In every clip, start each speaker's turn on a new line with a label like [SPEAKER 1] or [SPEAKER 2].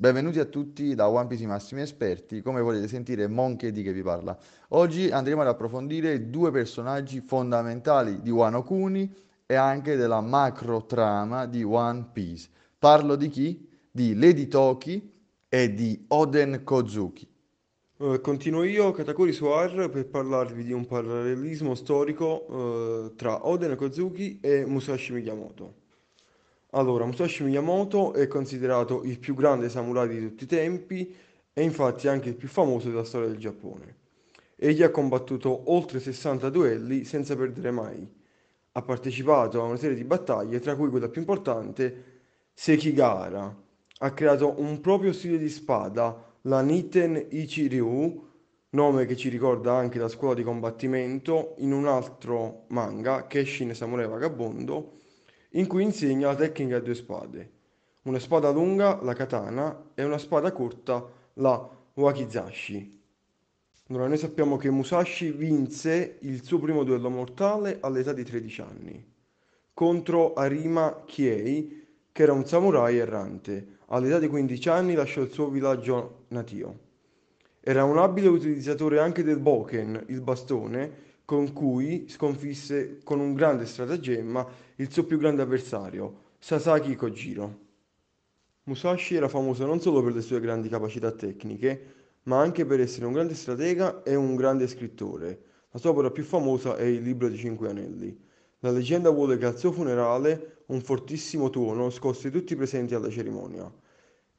[SPEAKER 1] Benvenuti a tutti da One Piece Massimi Esperti, come volete sentire Monkey che vi parla. Oggi andremo ad approfondire due personaggi fondamentali di Wano Kuni e anche della macro trama di One Piece. Parlo di chi? Di Lady Toki e di Oden Kozuki.
[SPEAKER 2] Eh, continuo io, Katakuri Suar, per parlarvi di un parallelismo storico eh, tra Oden Kozuki e Musashi Miyamoto. Allora, Musashi Miyamoto è considerato il più grande samurai di tutti i tempi e infatti anche il più famoso della storia del Giappone. Egli ha combattuto oltre 60 duelli senza perdere mai. Ha partecipato a una serie di battaglie, tra cui quella più importante, Sekigara. Ha creato un proprio stile di spada, la Niten Ichiryu, nome che ci ricorda anche la scuola di combattimento in un altro manga, Keshin Samurai Vagabondo, in cui insegna la tecnica a due spade, una spada lunga, la katana, e una spada corta, la wakizashi. Allora, noi sappiamo che Musashi vinse il suo primo duello mortale all'età di 13 anni contro Arima Kiei, che era un samurai errante. All'età di 15 anni lasciò il suo villaggio natio. Era un abile utilizzatore anche del boken, il bastone, con cui sconfisse con un grande stratagemma il suo più grande avversario, Sasaki Kojiro. Musashi era famoso non solo per le sue grandi capacità tecniche, ma anche per essere un grande stratega e un grande scrittore. La sua opera più famosa è il libro dei Cinque Anelli. La leggenda vuole che al suo funerale un fortissimo tuono scosse tutti i presenti alla cerimonia.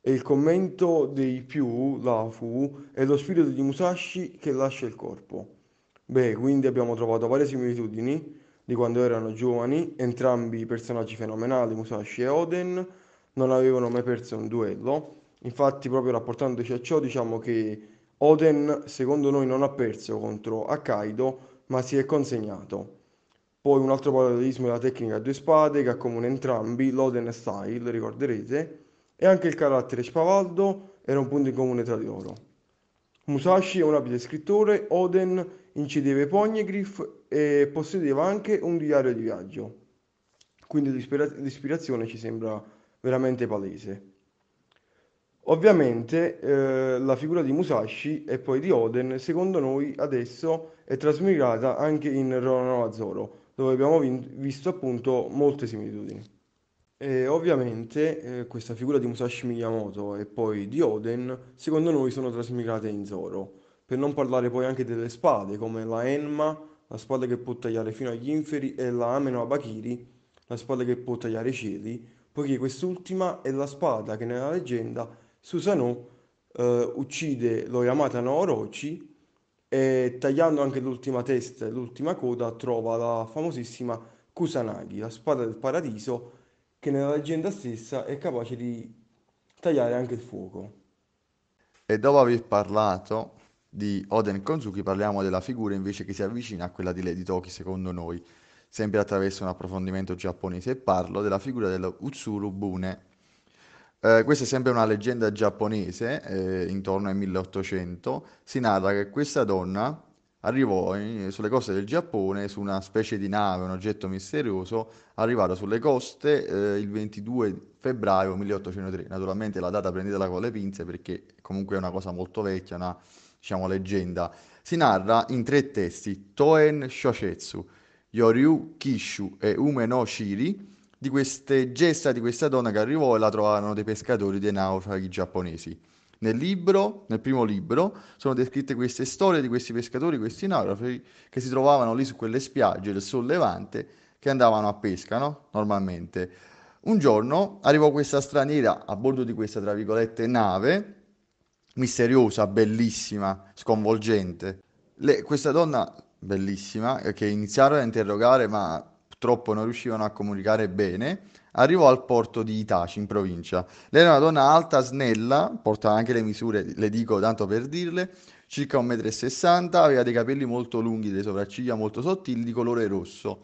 [SPEAKER 2] E il commento dei più, là fu, è lo spirito di Musashi che lascia il corpo. Beh, quindi abbiamo trovato varie similitudini di quando erano giovani, entrambi personaggi fenomenali, Musashi e Oden, non avevano mai perso un duello. Infatti, proprio rapportandoci a ciò, diciamo che Oden, secondo noi, non ha perso contro Akkaido, ma si è consegnato. Poi un altro parallelismo è la tecnica a due spade che accomuna entrambi, l'Oden Style, ricorderete, e anche il carattere spavaldo era un punto in comune tra di loro. Musashi è un abile scrittore, Oden incideva i pognegriff e possedeva anche un diario di viaggio. Quindi l'ispirazione ci sembra veramente palese. Ovviamente eh, la figura di Musashi e poi di Oden, secondo noi, adesso è trasmigrata anche in Ronano Azzoro, dove abbiamo vin- visto appunto molte similitudini. E ovviamente eh, questa figura di Musashi Miyamoto e poi di Oden, secondo noi, sono trasmigrate in Zoro. Per non parlare poi anche delle spade, come la Enma, la spada che può tagliare fino agli inferi, e la Ameno Abakiri, la spada che può tagliare i cieli, poiché quest'ultima è la spada che nella leggenda Susano eh, uccide lo Yamata no Orochi e tagliando anche l'ultima testa e l'ultima coda trova la famosissima Kusanagi, la spada del paradiso che nella leggenda stessa è capace di tagliare anche il fuoco.
[SPEAKER 1] E dopo aver parlato di Oden Konzuki parliamo della figura invece che si avvicina a quella di Lady Toki secondo noi, sempre attraverso un approfondimento giapponese e parlo della figura dello Utsuru Bune. Eh, questa è sempre una leggenda giapponese, eh, intorno al 1800, si narra che questa donna arrivò in- sulle coste del Giappone su una specie di nave, un oggetto misterioso, arrivato sulle coste eh, il 22 febbraio 1803. Naturalmente la data prendetela con le pinze perché comunque è una cosa molto vecchia, una diciamo, leggenda. Si narra in tre testi, Toen Shoshetsu, Yoryu Kishu e Ume no Shiri, di queste gesta di questa donna che arrivò e la trovarono dei pescatori, dei naufraghi giapponesi. Nel libro, nel primo libro, sono descritte queste storie di questi pescatori, questi naufraghi che si trovavano lì su quelle spiagge del Sol Levante che andavano a pesca, no? Normalmente. Un giorno arrivò questa straniera a bordo di questa, tra virgolette, nave, misteriosa, bellissima, sconvolgente. Le, questa donna bellissima che iniziarono a interrogare, ma purtroppo non riuscivano a comunicare bene, arrivò al porto di Itaci in provincia. Lei era una donna alta, snella, portava anche le misure, le dico tanto per dirle, circa 1,60 m, aveva dei capelli molto lunghi, delle sopracciglia molto sottili, di colore rosso.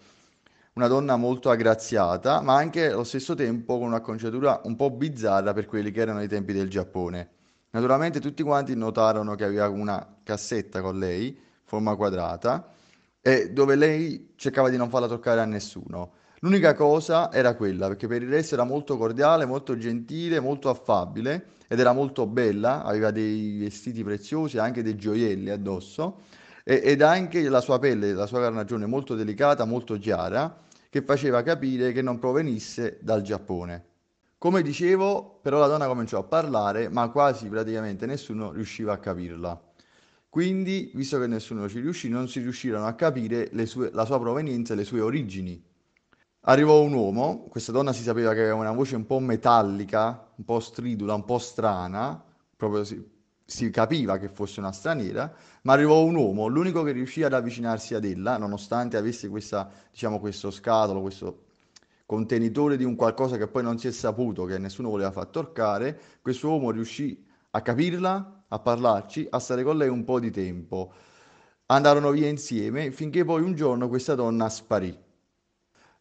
[SPEAKER 1] Una donna molto aggraziata, ma anche allo stesso tempo con un'acconciatura un po' bizzarra per quelli che erano i tempi del Giappone. Naturalmente tutti quanti notarono che aveva una cassetta con lei, forma quadrata, e dove lei cercava di non farla toccare a nessuno. L'unica cosa era quella, perché per il resto era molto cordiale, molto gentile, molto affabile ed era molto bella, aveva dei vestiti preziosi, anche dei gioielli addosso e, ed anche la sua pelle, la sua carnagione molto delicata, molto chiara, che faceva capire che non provenisse dal Giappone. Come dicevo, però la donna cominciò a parlare, ma quasi praticamente nessuno riusciva a capirla. Quindi, visto che nessuno ci riuscì, non si riuscirono a capire sue, la sua provenienza e le sue origini. Arrivò un uomo, questa donna si sapeva che aveva una voce un po' metallica, un po' stridula, un po' strana, proprio si, si capiva che fosse una straniera, ma arrivò un uomo, l'unico che riuscì ad avvicinarsi ad ella, nonostante avesse questa, diciamo, questo scatolo, questo contenitore di un qualcosa che poi non si è saputo, che nessuno voleva far toccare, questo uomo riuscì a capirla, a parlarci, a stare con lei un po' di tempo. Andarono via insieme finché poi un giorno questa donna sparì.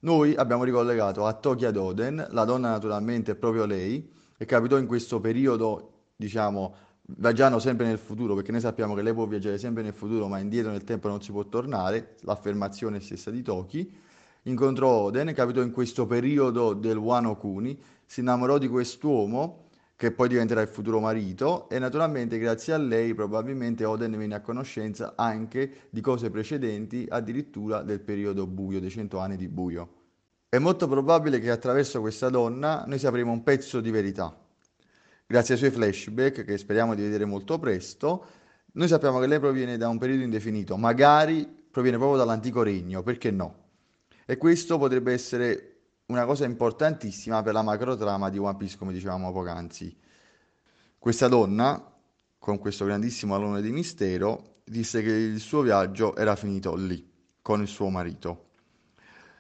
[SPEAKER 1] Noi abbiamo ricollegato a Tokyo Doden, la donna naturalmente è proprio lei, e capitò in questo periodo, diciamo, viaggiano sempre nel futuro, perché noi sappiamo che lei può viaggiare sempre nel futuro, ma indietro nel tempo non si può tornare, l'affermazione stessa di Toki, incontrò Oden, capitò in questo periodo del Wano Kuni, si innamorò di quest'uomo che poi diventerà il futuro marito e naturalmente grazie a lei probabilmente Oden viene a conoscenza anche di cose precedenti, addirittura del periodo buio, dei cento anni di buio. È molto probabile che attraverso questa donna noi sapremo un pezzo di verità. Grazie ai suoi flashback, che speriamo di vedere molto presto, noi sappiamo che lei proviene da un periodo indefinito, magari proviene proprio dall'antico regno, perché no? E questo potrebbe essere una cosa importantissima per la macrotrama di One Piece, come dicevamo poc'anzi. Questa donna, con questo grandissimo alone di mistero, disse che il suo viaggio era finito lì, con il suo marito.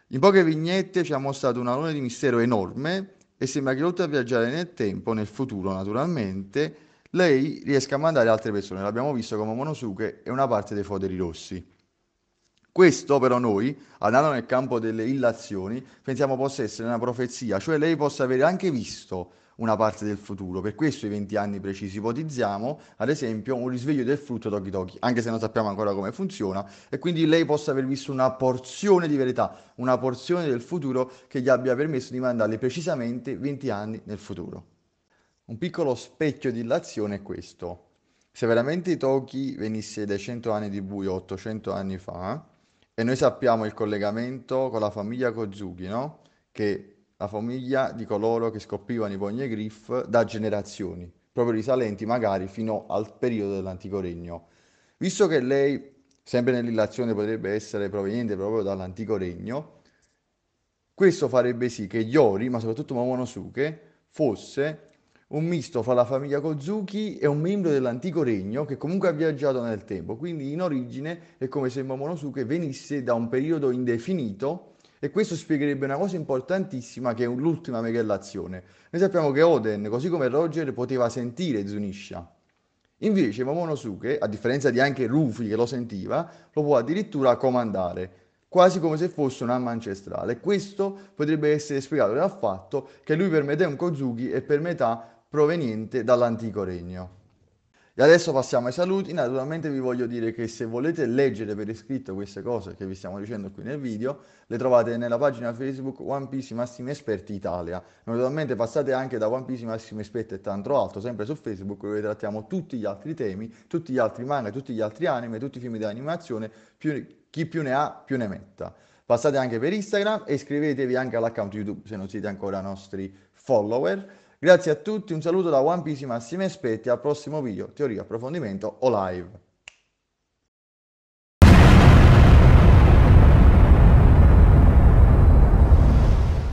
[SPEAKER 1] In poche vignette ci ha mostrato un alone di mistero enorme e sembra che oltre a viaggiare nel tempo, nel futuro naturalmente, lei riesca a mandare altre persone. L'abbiamo visto come Monosuke e una parte dei foderi rossi. Questo però noi, andando nel campo delle illazioni, pensiamo possa essere una profezia, cioè lei possa avere anche visto una parte del futuro. Per questo i 20 anni precisi ipotizziamo, ad esempio, un risveglio del frutto Toki Toki, anche se non sappiamo ancora come funziona, e quindi lei possa aver visto una porzione di verità, una porzione del futuro che gli abbia permesso di mandarle precisamente 20 anni nel futuro. Un piccolo specchio di illazione è questo. Se veramente Toki venisse dai 100 anni di buio 800 anni fa, e noi sappiamo il collegamento con la famiglia Kozuki, no? Che la famiglia di coloro che scoprivano i e griff da generazioni, proprio risalenti magari fino al periodo dell'Antico Regno. Visto che lei, sempre nell'illazione, potrebbe essere proveniente proprio dall'Antico Regno, questo farebbe sì che Yori, ma soprattutto Momonosuke, fosse un misto fra la famiglia Kozuki e un membro dell'antico regno che comunque ha viaggiato nel tempo, quindi in origine è come se Momonosuke venisse da un periodo indefinito e questo spiegherebbe una cosa importantissima che è l'ultima megellazione. Noi sappiamo che Oden, così come Roger, poteva sentire Zunisha. Invece Momonosuke, a differenza di anche Rufy che lo sentiva, lo può addirittura comandare quasi come se fosse un'arma ancestrale. Questo potrebbe essere spiegato dal fatto che lui per metà è un Kozuki e per metà proveniente dall'antico regno. E adesso passiamo ai saluti, naturalmente vi voglio dire che se volete leggere per iscritto queste cose che vi stiamo dicendo qui nel video, le trovate nella pagina Facebook One Piece Massimi Esperti Italia. Naturalmente passate anche da One Piece Massimi Esperti e tanto altro, sempre su Facebook dove trattiamo tutti gli altri temi, tutti gli altri manga, tutti gli altri anime, tutti i film di animazione, più, chi più ne ha più ne metta. Passate anche per Instagram e iscrivetevi anche all'account YouTube se non siete ancora nostri follower Grazie a tutti, un saluto da One Piece Massimo Espetti, al prossimo video, teoria, approfondimento o live.